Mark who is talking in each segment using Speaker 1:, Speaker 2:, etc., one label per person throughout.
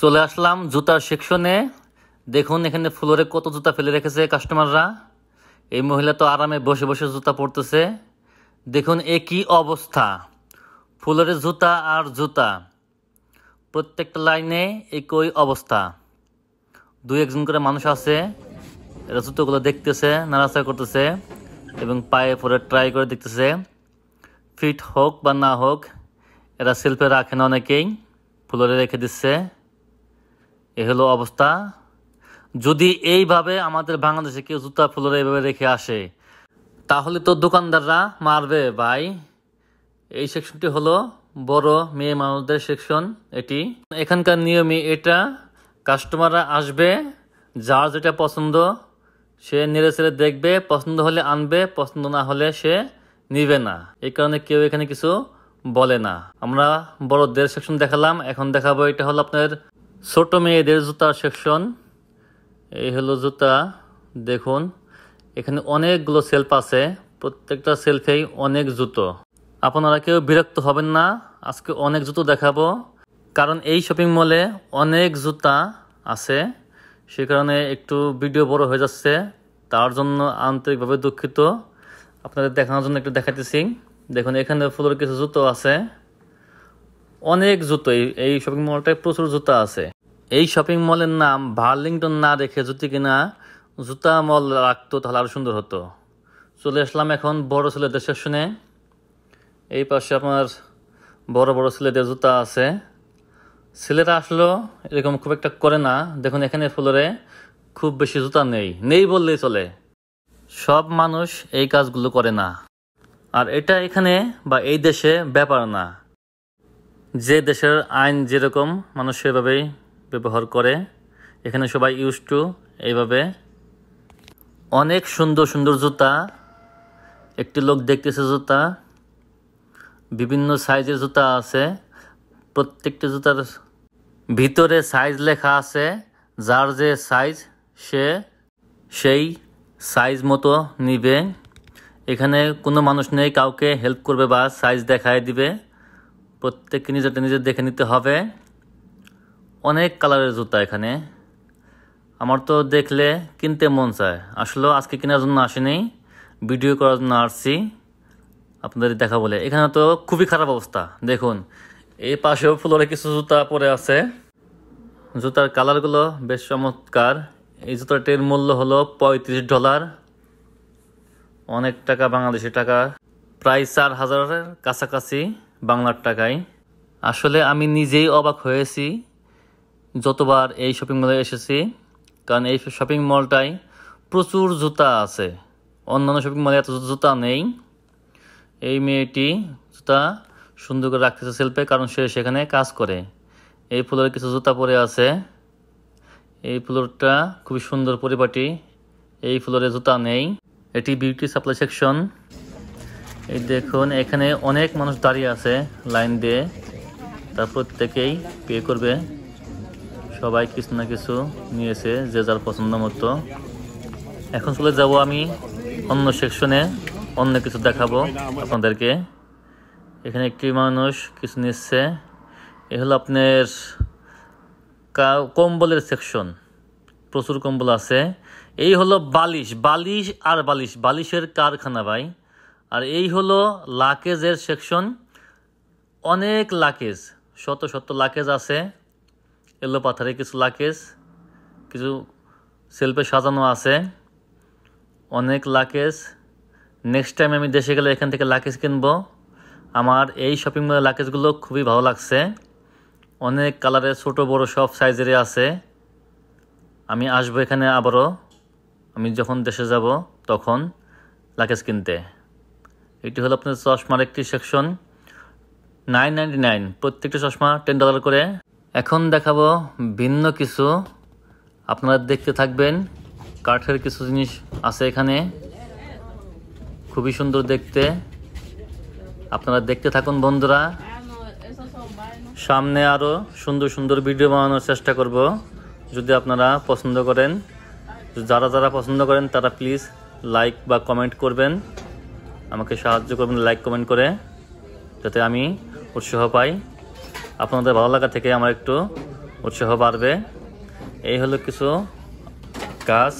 Speaker 1: চলে আসলাম জুতার সেকশনে দেখুন এখানে ফ্লোরে কত জুতা ফেলে রেখেছে কাস্টমাররা এই মহিলা তো আরামে বসে বসে জুতা পরতেছে দেখুন এ কি অবস্থা ফ্লোরে জুতা আর জুতা প্রত্যেকটা লাইনে একই অবস্থা দুই একজন করে মানুষ আছে এরা জুতোগুলো দেখতেছে নাড়াচাড়া করতেছে এবং পায়ে পরে ট্রাই করে দেখতেছে ফিট হোক বা না হোক এরা শিল্পে রাখে না অনেকেই ফুলরে রেখে দিচ্ছে এ হলো অবস্থা যদি এইভাবে আমাদের বাংলাদেশে কেউ জুতা ফুলের এইভাবে রেখে আসে তাহলে তো দোকানদাররা মারবে ভাই এই সেকশনটি হলো বড় মেয়ে মানুষদের সেকশন এটি এখানকার নিয়মই এটা কাস্টমাররা আসবে যার যেটা পছন্দ সে নেড়ে ছেড়ে দেখবে পছন্দ হলে আনবে পছন্দ না হলে সে নিবে না এই কারণে কেউ এখানে কিছু বলে না আমরা দেড় সেকশন দেখালাম এখন দেখাবো এটা হলো আপনার ছোট মেয়েদের জুতা সেকশন এই হলো জুতা দেখুন এখানে অনেকগুলো সেলফ আছে প্রত্যেকটা সেলফেই অনেক জুতো আপনারা কেউ বিরক্ত হবেন না আজকে অনেক জুতো দেখাবো কারণ এই শপিং মলে অনেক জুতা আছে সে কারণে একটু ভিডিও বড় হয়ে যাচ্ছে তার জন্য আন্তরিকভাবে দুঃখিত আপনাদের দেখানোর জন্য একটু দেখাতেছি দেখুন এখানে ফুলের কিছু জুতো আছে অনেক জুতো এই শপিং মলটায় প্রচুর জুতা আছে এই শপিং মলের নাম ভার্লিংটন না রেখে যদি কিনা জুতা মল রাখতো তাহলে আরও সুন্দর হতো চলে আসলাম এখন বড় ছেলেদের শুনে এই পাশে আপনার বড় বড় ছেলেদের জুতা আছে ছেলেরা আসলো এরকম খুব একটা করে না দেখুন এখানে ফ্লোরে খুব বেশি জুতা নেই নেই বললেই চলে সব মানুষ এই কাজগুলো করে না আর এটা এখানে বা এই দেশে ব্যাপার না যে দেশের আইন যেরকম মানুষ সেভাবেই ব্যবহার করে এখানে সবাই ইউজ টু এইভাবে অনেক সুন্দর সুন্দর জুতা একটি লোক দেখতেছে জুতা বিভিন্ন সাইজের জুতা আছে প্রত্যেকটি জুতার ভিতরে সাইজ লেখা আছে যার যে সাইজ সে সেই সাইজ মতো নিবে এখানে কোনো মানুষ নেই কাউকে হেল্প করবে বা সাইজ দেখায় দিবে প্রত্যেককে নিজেরটা নিজে দেখে নিতে হবে অনেক কালারের জুতা এখানে আমার তো দেখলে কিনতে মন চায় আসলে আজকে কেনার জন্য আসেনি ভিডিও করার জন্য আসছি আপনাদের দেখা বলে এখানে তো খুবই খারাপ অবস্থা দেখুন এই পাশেও ফ্লোরে কিছু জুতা পরে আছে জুতার কালারগুলো বেশ চমৎকার এই জুতাটির মূল্য হলো পঁয়ত্রিশ ডলার অনেক টাকা বাংলাদেশি টাকা প্রায় চার হাজারের কাছাকাছি বাংলার টাকায় আসলে আমি নিজেই অবাক হয়েছি যতবার এই শপিং মলে এসেছি কারণ এই শপিং মলটায় প্রচুর জুতা আছে অন্যান্য শপিং মলে এত জুতা নেই এই মেয়েটি জুতা সুন্দর করে রাখতেছে শিল্পে কারণ সে সেখানে কাজ করে এই ফুলের কিছু জুতা পরে আছে এই ফ্লোরটা খুবই সুন্দর পরিপাটি এই ফ্লোরে জুতা নেই এটি বিউটি সাপ্লাই সেকশন এই দেখুন এখানে অনেক মানুষ দাঁড়িয়ে আছে লাইন দিয়ে তার প্রত্যেকেই পে করবে সবাই কিছু না কিছু নিয়েছে যে যার পছন্দ মতো এখন চলে যাব আমি অন্য সেকশনে অন্য কিছু দেখাবো আপনাদেরকে এখানে একটি মানুষ কিছু নিচ্ছে এ হলো আপনার কম্বলের সেকশন প্রচুর কম্বল আছে এই হলো বালিশ বালিশ আর বালিশ বালিশের কারখানা ভাই আর এই হলো লাকেজের সেকশন অনেক লাকেজ শত শত লাকেজ আছে এলো পাথারে কিছু লাকেজ কিছু শিল্পে সাজানো আছে অনেক লাকেজ নেক্সট টাইম আমি দেশে গেলে এখান থেকে লাকেজ কিনবো আমার এই শপিং মলের লাকেজগুলো খুবই ভালো লাগছে অনেক কালারের ছোট বড় সব সাইজেরই আছে আমি আসবো এখানে আবারও আমি যখন দেশে যাব তখন লাকেজ কিনতে এটি হলো আপনার চশমার একটি সেকশন নাইন নাইনটি নাইন প্রত্যেকটি চশমা টেন ডলার করে এখন দেখাবো ভিন্ন কিছু আপনারা দেখতে থাকবেন কাঠের কিছু জিনিস আছে এখানে খুবই সুন্দর দেখতে আপনারা দেখতে থাকুন বন্ধুরা সামনে আরও সুন্দর সুন্দর ভিডিও বানানোর চেষ্টা করব যদি আপনারা পছন্দ করেন যারা যারা পছন্দ করেন তারা প্লিজ লাইক বা কমেন্ট করবেন আমাকে সাহায্য করবেন লাইক কমেন্ট করে যাতে আমি উৎসাহ পাই আপনাদের ভালো লাগা থেকে আমার একটু উৎসাহ বাড়বে এই হলো কিছু গাছ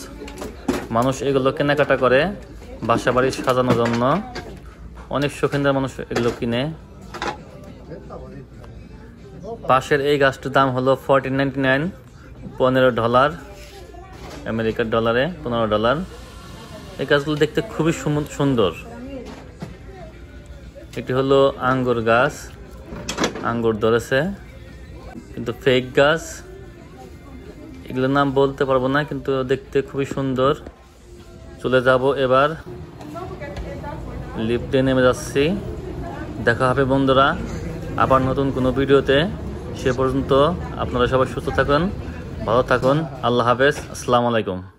Speaker 1: মানুষ এগুলো কেনাকাটা করে বাসা বাড়ি সাজানোর জন্য অনেক শৌখিনদার মানুষ এগুলো কিনে পাশের এই গাছটির দাম হলো ফর্টি নাইনটি নাইন পনেরো ডলার আমেরিকার ডলারে পনেরো ডলার এই গাছগুলো দেখতে খুবই সুন্দর এটি হলো আঙ্গুর গাছ আঙ্গুর ধরেছে কিন্তু ফেক গাছ এগুলোর নাম বলতে পারবো না কিন্তু দেখতে খুবই সুন্দর চলে যাব এবার লিফটে নেমে যাচ্ছি দেখা হবে বন্ধুরা আবার নতুন কোনো ভিডিওতে সে পর্যন্ত আপনারা সবাই সুস্থ থাকুন ভালো থাকুন আল্লাহ হাফেজ আসসালামু আলাইকুম